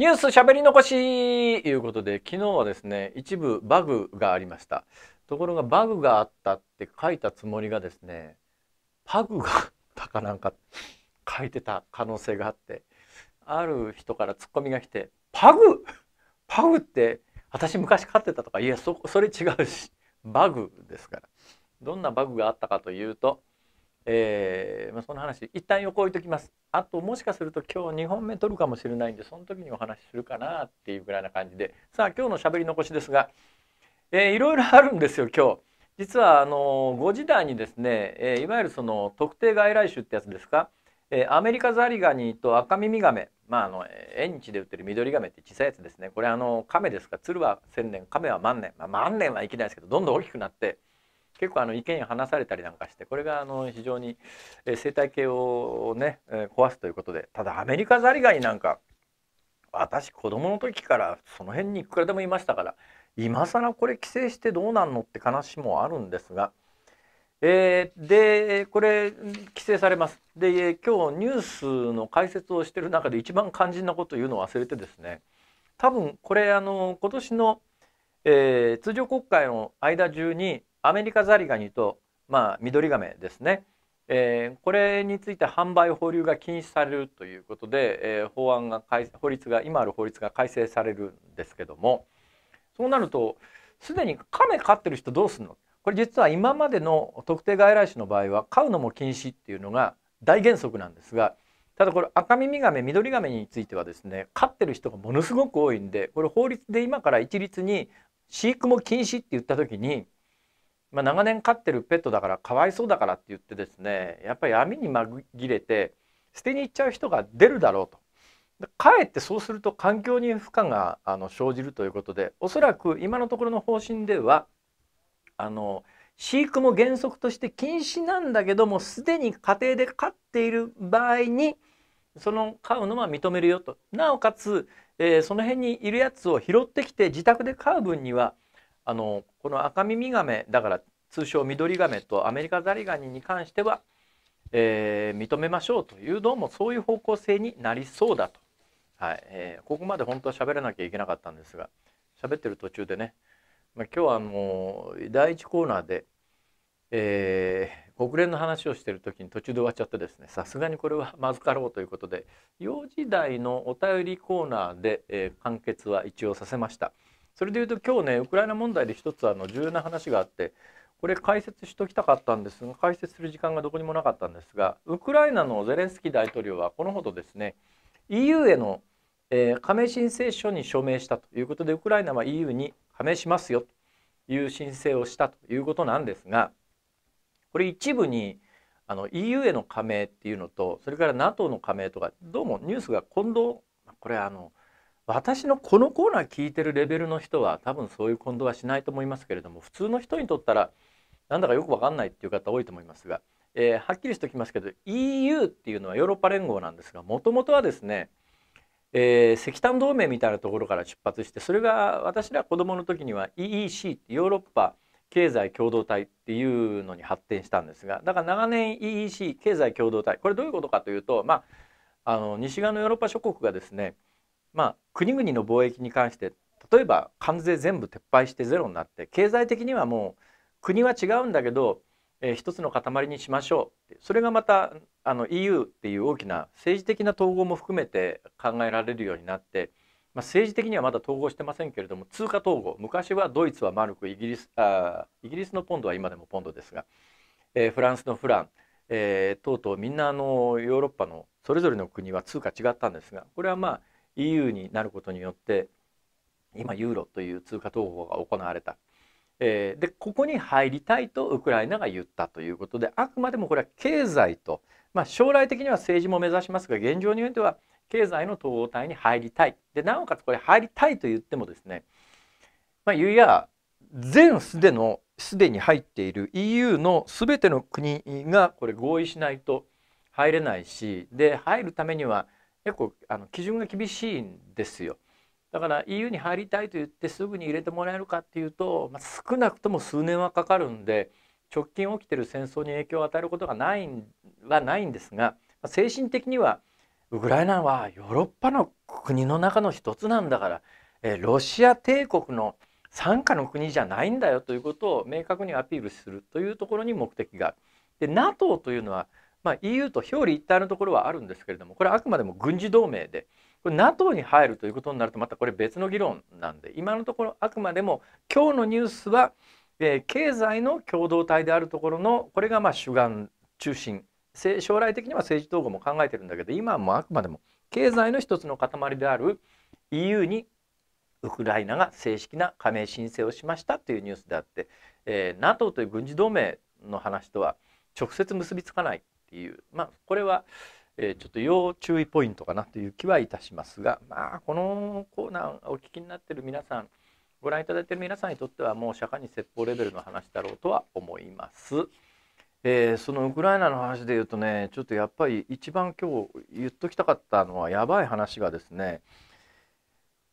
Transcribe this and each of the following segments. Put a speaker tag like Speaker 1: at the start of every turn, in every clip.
Speaker 1: ニュース喋り残しということで、昨日はですね、一部バグがありました。ところがバグがあったって書いたつもりがですね、パグがあったかなんか書いてた可能性があって、ある人からツッコミが来て、パグパグって私昔飼ってたとか、いや、そ、それ違うし、バグですから。どんなバグがあったかというと、えーまあ、その話一旦横置いときますあともしかすると今日2本目取るかもしれないんでその時にお話しするかなっていうぐらいな感じでさあ今日のしゃべり残しですが、えー、いろいろあるんですよ今日。実はあの5時台にですね、えー、いわゆるその特定外来種ってやつですか、えー、アメリカザリガニとアカミミガメまああの縁日で売ってるミドリガメって小さいやつですねこれあの亀ですか鶴は千年亀は万年、まあ、万年はいけないですけどどんどん大きくなって結構あの意見話されたりなんかしてこれがあの非常に生態系をね壊すということでただアメリカザリガニなんか私子供の時からその辺にいくらでもいましたから今更これ規制してどうなんのって話もあるんですが、えー、でこれ規制されますで今日ニュースの解説をしてる中で一番肝心なこと言うのを忘れてですね多分これあの今年の、えー、通常国会の間中にアメリカザリガニと、まあ、ミドリガメですね、えー、これについて販売放流が禁止されるということで、えー、法案が法律が今ある法律が改正されるんですけどもそうなるとすでにメ飼ってる人どうするのこれ実は今までの特定外来種の場合は飼うのも禁止っていうのが大原則なんですがただこれ赤耳ガメ緑ガメについてはですね飼ってる人がものすごく多いんでこれ法律で今から一律に飼育も禁止って言った時にまあ、長年飼ってるペットだからかわいそうだからって言ってですねやっぱり網に紛れて捨てに行っちゃう人が出るだろうと。かえってそうすると環境に負荷があの生じるということでおそらく今のところの方針ではあの飼育も原則として禁止なんだけどもすでに家庭で飼っている場合にその飼うのは認めるよとなおかつ、えー、その辺にいるやつを拾ってきて自宅で飼う分にはあのこの赤ミガメだから通称緑ガメとアメリカザリガニに関しては、えー、認めましょうというどうもそういう方向性になりそうだと、はいえー、ここまで本当は喋らなきゃいけなかったんですが喋ってる途中でね、まあ、今日はもう第1コーナーで、えー、国連の話をしてる時に途中で終わっちゃってですねさすがにこれはまずかろうということで幼児代のお便りコーナーで、えー、完結は一応させました。それでいうと今日ねウクライナ問題で一つあの重要な話があってこれ解説しときたかったんですが解説する時間がどこにもなかったんですがウクライナのゼレンスキー大統領はこのほどですね EU への、えー、加盟申請書に署名したということでウクライナは EU に加盟しますよという申請をしたということなんですがこれ一部にあの EU への加盟っていうのとそれから NATO の加盟とかどうもニュースが混同これあの私のこのコーナー聞いてるレベルの人は多分そういう混同はしないと思いますけれども普通の人にとったらなんだかよくわかんないっていう方多いと思いますが、えー、はっきりしておきますけど EU っていうのはヨーロッパ連合なんですがもともとはですね、えー、石炭同盟みたいなところから出発してそれが私ら子どもの時には EEC ってヨーロッパ経済共同体っていうのに発展したんですがだから長年 EEC 経済共同体これどういうことかというとまああの西側のヨーロッパ諸国がですねまあ、国々の貿易に関して例えば関税全部撤廃してゼロになって経済的にはもう国は違うんだけど、えー、一つの塊にしましょうそれがまたあの EU っていう大きな政治的な統合も含めて考えられるようになって、まあ、政治的にはまだ統合してませんけれども通貨統合昔はドイツはマルクイギリスあイギリスのポンドは今でもポンドですが、えー、フランスのフラン、えー、とうとうみんなあのヨーロッパのそれぞれの国は通貨違ったんですがこれはまあ EU になることによって今ユーロという通貨統合が行われた。えー、でここに入りたいとウクライナが言ったということであくまでもこれは経済と、まあ、将来的には政治も目指しますが現状においては経済の統合体に入りたいでなおかつこれ入りたいと言ってもですね、まあ、いや全すでのすでに入っている EU の全ての国がこれ合意しないと入れないしで入るためには結構あの基準が厳しいんですよ。だから EU に入りたいと言ってすぐに入れてもらえるかっていうと、まあ、少なくとも数年はかかるんで直近起きてる戦争に影響を与えることがないはないんですが、まあ、精神的にはウクライナはヨーロッパの国の中の一つなんだから、えー、ロシア帝国の傘下の国じゃないんだよということを明確にアピールするというところに目的がある。で NATO というのはまあ、EU と表裏一体のところはあるんですけれどもこれはあくまでも軍事同盟でこれ NATO に入るということになるとまたこれ別の議論なんで今のところあくまでも今日のニュースは、えー、経済の共同体であるところのこれがまあ主眼中心将来的には政治統合も考えてるんだけど今はもうあくまでも経済の一つの塊である EU にウクライナが正式な加盟申請をしましたというニュースであって、えー、NATO という軍事同盟の話とは直接結びつかないていうまあこれは、えー、ちょっと要注意ポイントかなという気はいたしますがまあこのコーナーお聞きになってる皆さんご覧いただいてる皆さんにとってはもう釈迦に説法レベルの話だろうとは思います。えー、そのウクライナの話で言うとねちょっとやっぱり一番今日言っときたかったのはやばい話がですね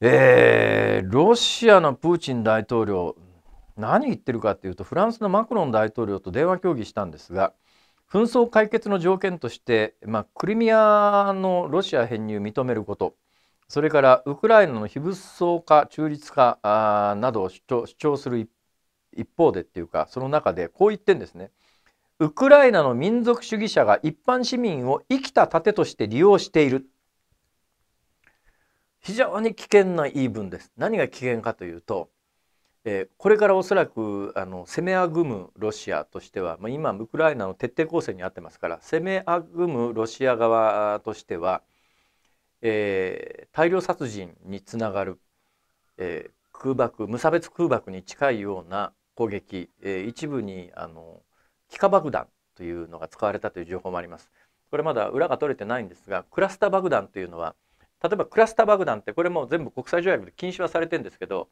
Speaker 1: えー、ロシアのプーチン大統領何言ってるかっていうとフランスのマクロン大統領と電話協議したんですが紛争解決の条件として、まあ、クリミアのロシア編入を認めることそれからウクライナの非武装化中立化などを主張する一方でっていうかその中でこう言ってんですね。ウクライナの民族主義者が一般市民を生きた盾として利用している非常に危険な言い分です。何が危険かというとえー、これからおそらくあの攻めあぐむロシアとしては、まあ、今ウクライナの徹底抗戦にあってますから攻めあぐむロシア側としては、えー、大量殺人につながる、えー、空爆無差別空爆に近いような攻撃、えー、一部にあの気化爆弾というのが使われたという情報もあります。これまだ裏が取れてないんですがクラスター爆弾というのは例えばクラスター爆弾ってこれも全部国際条約で禁止はされてるんですけど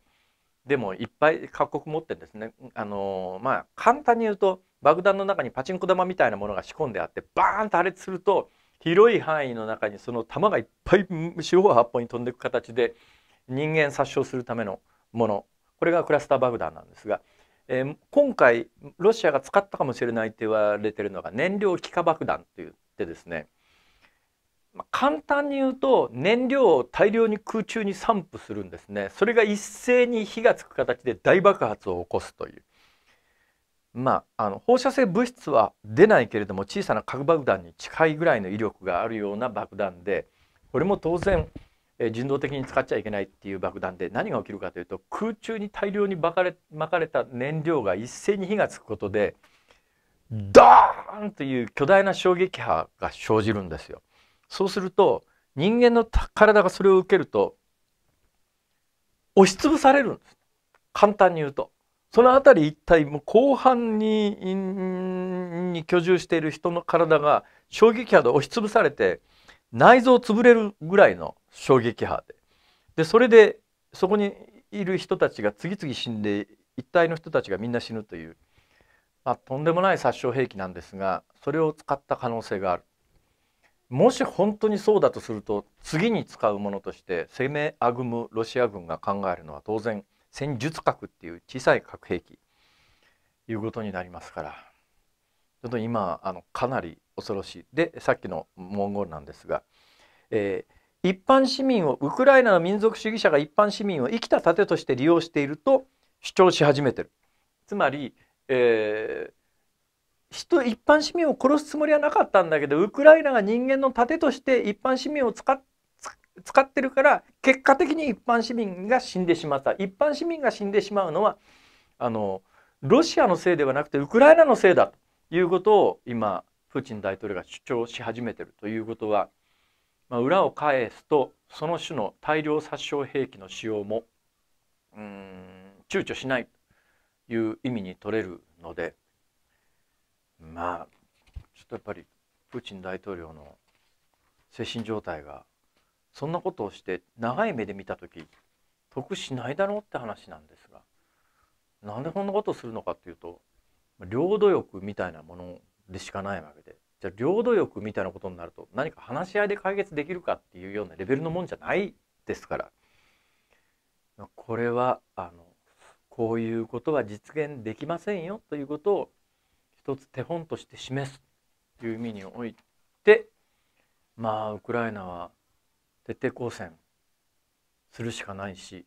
Speaker 1: でもいっぱい各国持ってるんですね。あのまあ、簡単に言うと爆弾の中にパチンコ玉みたいなものが仕込んであってバーンと破裂すると広い範囲の中にその弾がいっぱい四方八方に飛んでいく形で人間殺傷するためのものこれがクラスター爆弾なんですが、えー、今回ロシアが使ったかもしれないと言われてるのが燃料気化爆弾といってですねまあ、簡単に言うと燃料を大量に空中に散布するんですねそれが一斉に火がつく形で大爆発を起こすというまあ、あの放射性物質は出ないけれども小さな核爆弾に近いぐらいの威力があるような爆弾でこれも当然、え人道的に使っちゃいけないっていう爆弾で何が起きるかというと空中に大量にまかれ巻かれた燃料が一斉に火がつくことでドーンという巨大な衝撃波が生じるんですよ。そうすると人間の体がそれを受けると押しつぶされるんです簡単に言うと。その辺り一体もう後半にに居住している人の体が衝撃波で押しつぶされて内臓潰れるぐらいの衝撃波ででそれでそこにいる人たちが次々死んで一体の人たちがみんな死ぬという、まあ、とんでもない殺傷兵器なんですがそれを使った可能性があるもし本当にそうだとすると次に使うものとして攻めあぐむロシア軍が考えるのは当然戦術核っていう小さい核兵器いうことになりますからちょっと今あのかなり恐ろしいでさっきの文言なんですが、えー、一般市民をウクライナの民族主義者が一般市民を生きた盾として利用していると主張し始めてるつまり、えー、人一般市民を殺すつもりはなかったんだけどウクライナが人間の盾として一般市民を使っ使ってるから結果的に一般市民が死んでしまった一般市民が死んでしまうのはあのロシアのせいではなくてウクライナのせいだということを今プーチン大統領が主張し始めてるということは、まあ、裏を返すとその種の大量殺傷兵器の使用もうん躊躇しないという意味に取れるのでまあちょっとやっぱりプーチン大統領の精神状態がそんなことをして長い目で見た時得しないだろうって話なんですがなんでこんなことをするのかっていうと領土欲みたいなものでしかないわけでじゃあ領土欲みたいなことになると何か話し合いで解決できるかっていうようなレベルのもんじゃないですからこれはあのこういうことは実現できませんよということを一つ手本として示すという意味においてまあウクライナは徹底抗戦するしかないし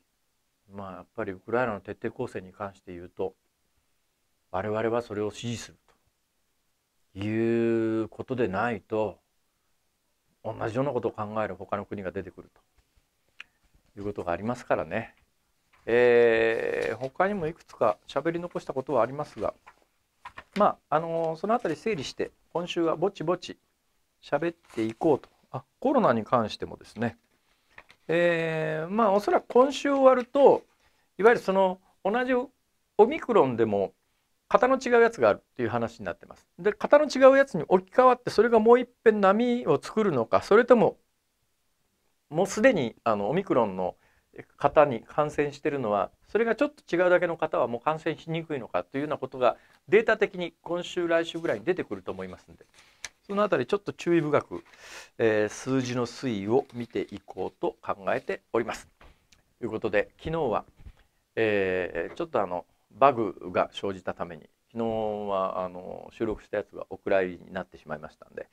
Speaker 1: まあやっぱりウクライナの徹底抗戦に関して言うと我々はそれを支持するということでないと同じようなことを考える他の国が出てくるということがありますからね。えー、他にもいくつか喋り残したことはありますがまあ、あのー、その辺り整理して、今週はぼちぼち喋っていこうと。あ、コロナに関してもですね。えー、まあ、おそらく今週終わると、いわゆるその、同じオミクロンでも、型の違うやつがあるっていう話になってます。で、型の違うやつに置き換わって、それがもう一遍波を作るのか、それとも、もうすでに、あの、オミクロンの方に感染してるのは、それがちょっと違うだけの方はもう感染しにくいのかというようなことが、データ的に今週来週ぐらいに出てくると思いますのでそのあたりちょっと注意深く、えー、数字の推移を見ていこうと考えております。ということで昨日は、えー、ちょっとあのバグが生じたために昨日はあの収録したやつがお蔵入りになってしまいましたんで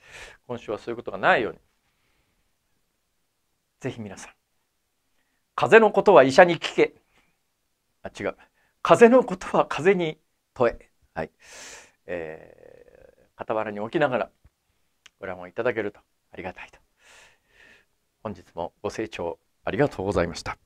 Speaker 1: 今週はそういうことがないようにぜひ皆さん風邪のことは医者に聞けあ違う風邪のことは風に問えはい、えー、傍らに置きながらご覧をいただけるとありがたいと。本日もご清聴ありがとうございました。